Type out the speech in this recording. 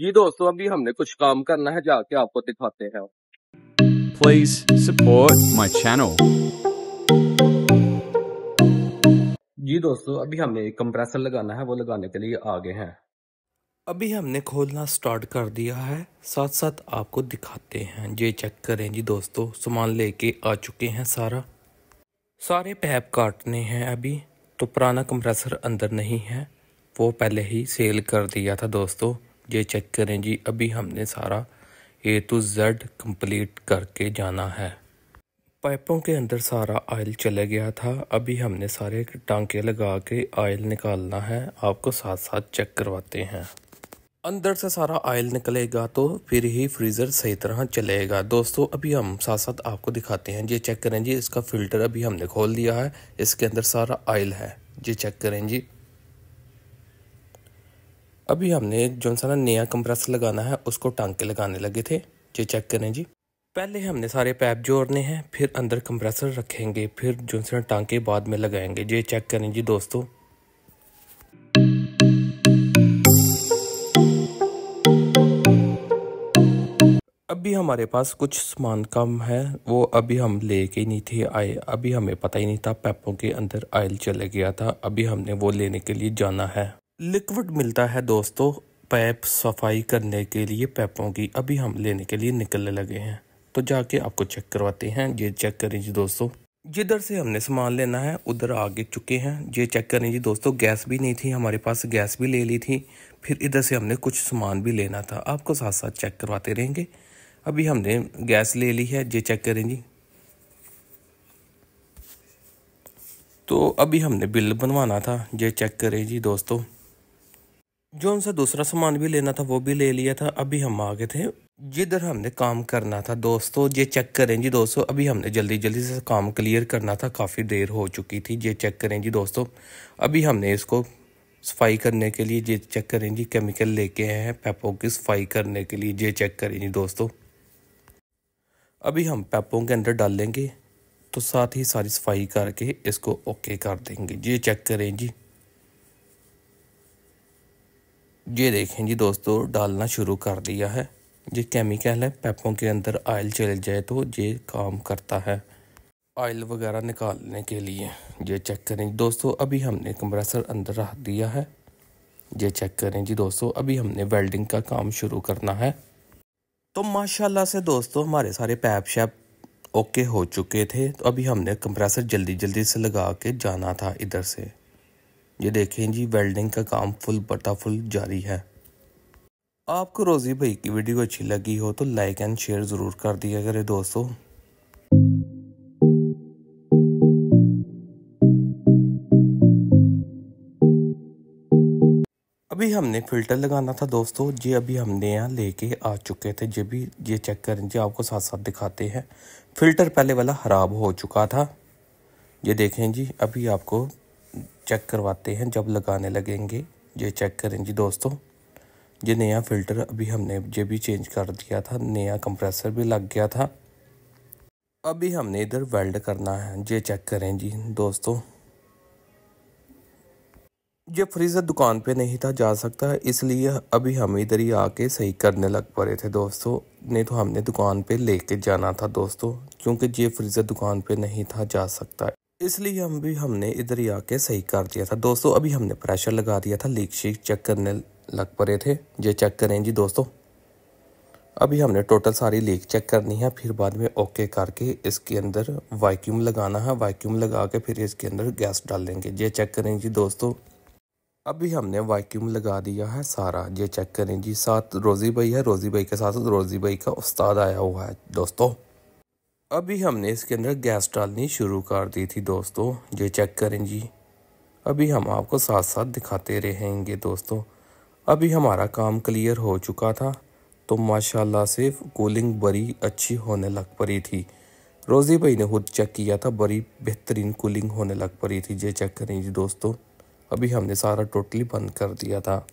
जी दोस्तों अभी हमने कुछ काम करना है जाके आपको दिखाते हैं प्लीज सपोर्ट माय चैनल जी दोस्तों अभी हमने एक कंप्रेसर लगाना है वो लगाने के लिए आगे हैं अभी हमने खोलना स्टार्ट कर दिया है साथ साथ आपको दिखाते हैं ये चेक करें जी दोस्तों सामान लेके आ चुके हैं सारा सारे पैप काटने हैं अभी तो पुराना कंप्रेसर अंदर नहीं है वो पहले ही सेल कर दिया था दोस्तों ये चेक करें जी अभी हमने सारा ए टू जेड कंप्लीट करके जाना है पाइपों के अंदर सारा ऑयल चला गया था अभी हमने सारे टांके लगा के ऑयल निकालना है आपको साथ साथ चेक करवाते हैं अंदर से सारा ऑयल निकलेगा तो फिर ही फ्रीज़र सही तरह चलेगा दोस्तों अभी हम साथ साथ आपको दिखाते हैं ये चेक करें जी इसका फ़िल्टर अभी हमने खोल दिया है इसके अंदर सारा ऑयल है ये चेक करें जी अभी हमने जो सा नया कंप्रेसर लगाना है उसको टांग के लगाने लगे थे ये चेक करें जी पहले हमने सारे पैप जोड़ने हैं फिर अंदर कंप्रेसर रखेंगे फिर जो सा टांग बाद में लगाएंगे ये चेक करें जी दोस्तों अभी हमारे पास कुछ सामान कम है वो अभी हम ले के नहीं थे आए अभी हमें पता ही नहीं था पैपों के अंदर आयल चले गया था अभी हमने वो लेने के लिए जाना है लिक्विड मिलता है दोस्तों पैप सफाई करने के लिए पैपों की अभी हम लेने के लिए निकलने लगे हैं तो जाके आपको चेक करवाते हैं ये चेक करें जी दोस्तों जिधर से हमने सामान लेना है उधर आगे चुके हैं ये चेक करें जी दोस्तों गैस भी नहीं थी हमारे पास गैस भी ले ली थी फिर इधर से हमने कुछ सामान भी लेना था आपको साथ साथ चेक करवाते रहेंगे अभी हमने गैस ले ली है ये चेक करें जी तो अभी हमने बिल बनवाना था ये चेक करें जी दोस्तों जो उनसे दूसरा सामान भी लेना था वो भी ले लिया था अभी हम आ गए थे जिधर हमने काम करना था दोस्तों ये चेक करें जी दोस्तों अभी हमने जल्दी जल्दी से काम क्लियर करना था काफ़ी देर हो चुकी थी ये चेक करें जी दोस्तों अभी हमने इसको सफाई करने के लिए ये चेक करें जी केमिकल लेके आए हैं पैपों की सफाई करने के लिए ये चेक करें जी दोस्तों अभी हम पैपों के अंदर डाल लेंगे तो साथ ही सारी सफाई करके इसको ओके कर देंगे ये चेक करें जी ये देखें जी दोस्तों डालना शुरू कर दिया है ये केमिकल है पैपों के अंदर आयल चल जाए तो ये काम करता है आयल वगैरह निकालने के लिए ये चेक करें दोस्तों अभी हमने कंप्रेसर अंदर रख दिया है ये चेक करें जी दोस्तों अभी हमने वेल्डिंग का काम शुरू करना है तो माशाल्लाह से दोस्तों हमारे सारे पैप शैप ओके हो चुके थे तो अभी हमने कंप्रेसर जल्दी जल्दी से लगा के जाना था इधर से ये देखें जी वेल्डिंग का काम फुल पटाफुल जारी है आपको रोज़ी भाई की वीडियो अच्छी लगी हो तो लाइक एंड शेयर ज़रूर कर दिया करे दोस्तों अभी हमने फ़िल्टर लगाना था दोस्तों ये अभी हमने यहाँ लेके आ चुके थे जब भी ये चेक करें जी आपको साथ साथ दिखाते हैं फ़िल्टर पहले वाला ख़राब हो चुका था ये देखें जी अभी आपको चेक करवाते हैं जब लगाने लगेंगे ये चेक करें जी दोस्तों ये नया फ़िल्टर अभी हमने ये भी चेंज कर दिया था नया कंप्रेसर भी लग गया था अभी हमने इधर वेल्ड करना है ये चेक करें जी दोस्तों ये फ्रीज़र दुकान पे नहीं था जा सकता इसलिए अभी हम इधर ही आके सही करने लग पड़े थे दोस्तों नहीं तो हमने दुकान पे लेके जाना था दोस्तों क्योंकि ये फ्रीज़र दुकान पे नहीं था जा सकता इसलिए हम भी हमने इधर ही आके सही कर दिया था दोस्तों अभी हमने प्रेशर लगा दिया था लीक शीक चेक करने लग पड़े थे ये चेक करें जी दोस्तों अभी हमने टोटल सारी लीक चेक करनी है फिर बाद में ओके करके इसके अंदर वैक्यूम लगाना है वैक्यूम लगा के फिर इसके अंदर गैस डाल देंगे ये चेक करें जी दोस्तों अभी हमने वैक्यूम लगा दिया है सारा ये चेक करें जी साथ रोज़ी भाई है रोज़ी भाई के साथ रोज़ी भाई का उस्ताद आया हुआ है दोस्तों अभी हमने इसके अंदर गैस डालनी शुरू कर दी थी दोस्तों ये चेक करें जी अभी हम आपको साथ साथ दिखाते रहेंगे दोस्तों अभी हमारा काम क्लियर हो चुका था तो माशाल्लाह से कूलिंग बड़ी अच्छी होने लग पड़ी थी रोज़ी भाई ने खुद चेक किया था बड़ी बेहतरीन कूलिंग होने लग पड़ी थी ये चेक करें जी दोस्तों अभी हमने सारा टोटली बंद कर दिया था